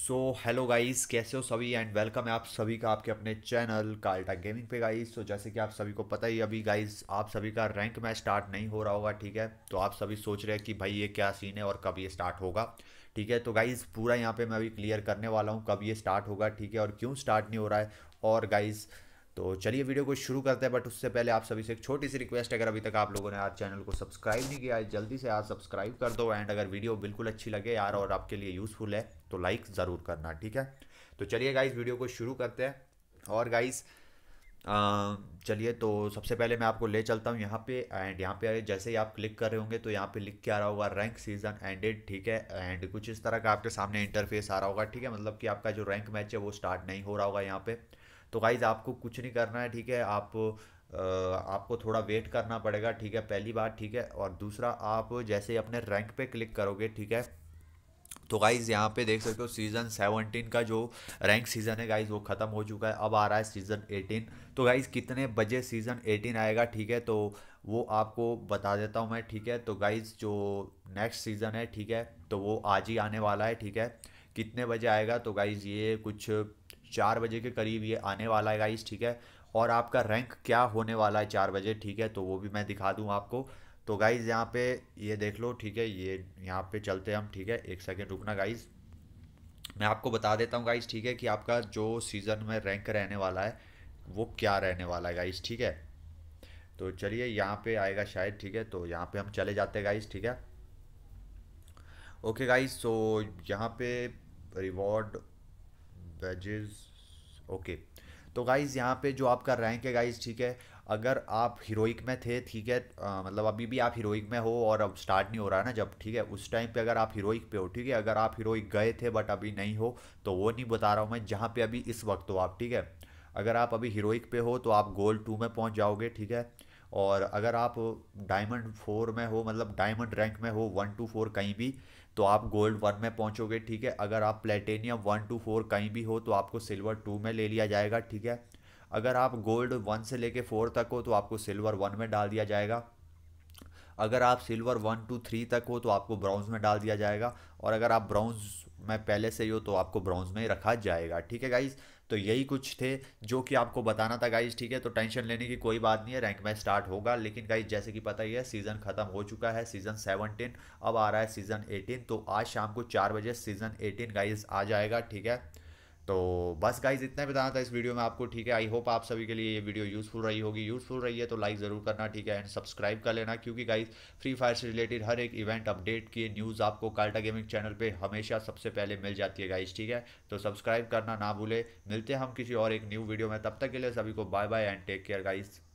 so hello guys कैसे हो सभी एंड वेलकम है आप सभी का आपके अपने चैनल कार्टा गेमिंग पे गाइस सो so, जैसे कि आप सभी को पता ही अभी गाइस आप सभी का रैंक मैच स्टार्ट नहीं हो रहा होगा ठीक है तो आप सभी सोच रहे हैं कि भाई ये क्या सीन है और कब ये स्टार्ट होगा ठीक है तो गाइस पूरा यहाँ पे मैं अभी क्लियर करने वाला हूँ कब ये स्टार्ट होगा ठीक है और क्यों स्टार्ट नहीं हो रहा है और गाइज़ तो चलिए वीडियो को शुरू करते हैं बट उससे पहले आप सभी से एक छोटी सी रिक्वेस्ट है अगर अभी तक आप लोगों ने आज चैनल को सब्सक्राइब नहीं किया है जल्दी से आज सब्सक्राइब कर दो एंड अगर वीडियो बिल्कुल अच्छी लगे यार और आपके लिए यूज़फुल है तो लाइक ज़रूर करना ठीक है तो चलिए गाइज वीडियो को शुरू करते हैं और गाइज़ चलिए तो सबसे पहले मैं आपको ले चलता हूँ यहाँ पे एंड यहाँ पे जैसे ही आप क्लिक कर रहे होंगे तो यहाँ पे लिख के आ रहा होगा रैंक सीजन एंडेड ठीक है एंड कुछ इस तरह का आपके सामने इंटरफेस आ रहा होगा ठीक है मतलब कि आपका जो रैंक मैच है वो स्टार्ट नहीं हो रहा होगा यहाँ पे तो गाइज़ आपको कुछ नहीं करना है ठीक है आप आपको थोड़ा वेट करना पड़ेगा ठीक है पहली बात ठीक है और दूसरा आप जैसे अपने रैंक पे क्लिक करोगे ठीक है तो गाइज़ यहाँ पे देख सकते हो सीज़न सेवनटीन का जो रैंक सीज़न है गाइज़ वो ख़त्म हो चुका है अब आ रहा है सीज़न एटीन तो गाइज़ कितने बजे सीज़न एटीन आएगा ठीक है तो वो आपको बता देता हूँ मैं ठीक है तो गाइज़ जो नेक्स्ट सीज़न है ठीक है तो वो आज ही आने वाला है ठीक है कितने बजे आएगा तो गाइज़ ये कुछ चार बजे के करीब ये आने वाला है गाइस ठीक है और आपका रैंक क्या होने वाला है चार बजे ठीक है तो वो भी मैं दिखा दूँ आपको तो गाइज़ यहाँ पे ये देख लो ठीक है ये यहाँ पे चलते हम ठीक है एक सेकेंड रुकना गाइज़ मैं आपको बता देता हूँ गाइज़ ठीक है कि आपका जो सीज़न में रैंक रहने वाला है वो क्या रहने वाला है गाइज़ ठीक है तो चलिए यहाँ पे आएगा शायद ठीक है तो यहाँ पे हम चले जाते हैं गाइज ठीक है ओके गाइज तो यहाँ पे रिवॉर्ड बैजेस ओके तो गाइज़ यहाँ पे जो आपका रैंक है गाइज़ ठीक है अगर आप हीरोइक में थे ठीक है मतलब अभी भी आप हीरोइक में हो और अब स्टार्ट नहीं हो रहा ना जब ठीक है उस टाइम पे अगर आप हीरोइक पे हो ठीक है अगर आप हीरोइक गए थे बट अभी नहीं हो तो वो नहीं बता रहा हूँ मैं जहाँ पे अभी इस वक्त हो आप ठीक है अगर आप अभी हीरोइक पे हो तो आप गोल टू में पहुँच जाओगे ठीक है और अगर आप डायमंड फोर में हो मतलब डायमंड रैंक में हो वन टू फोर कहीं भी तो आप गोल्ड वन में पहुंचोगे ठीक है अगर आप प्लेटेनियम वन टू फोर कहीं भी हो तो आपको सिल्वर टू में ले लिया जाएगा ठीक है अगर आप गोल्ड वन से लेके फोर तक हो तो आपको सिल्वर वन में डाल दिया जाएगा अगर आप सिल्वर वन टू थ्री तक हो तो आपको ब्राउन्ज में डाल दिया जाएगा और अगर आप ब्राउन्ज में पहले से ही हो तो आपको ब्राउन्ज में रखा जाएगा ठीक है गाइज़ तो यही कुछ थे जो कि आपको बताना था गाइज ठीक है तो टेंशन लेने की कोई बात नहीं है रैंक में स्टार्ट होगा लेकिन गाइज जैसे कि पता ही है सीज़न ख़त्म हो चुका है सीज़न सेवनटीन अब आ रहा है सीज़न एटीन तो आज शाम को चार बजे सीज़न एटीन गाइज आ जाएगा ठीक है तो बस गाइज इतना बताना था इस वीडियो में आपको ठीक है आई होप आप सभी के लिए ये वीडियो यूज़फुल रही होगी यूज़फुल रही है तो लाइक ज़रूर करना ठीक है एंड सब्सक्राइब कर लेना क्योंकि गाइज फ्री फायर से रिलेटेड हर एक इवेंट अपडेट की न्यूज़ आपको कार्टा गेमिंग चैनल पर हमेशा सबसे पहले मिल जाती है गाइज ठीक है तो सब्सक्राइब करना ना भूले मिलते हैं हम किसी और एक न्यू वीडियो में तब तक के लिए सभी को bye bye and take care guys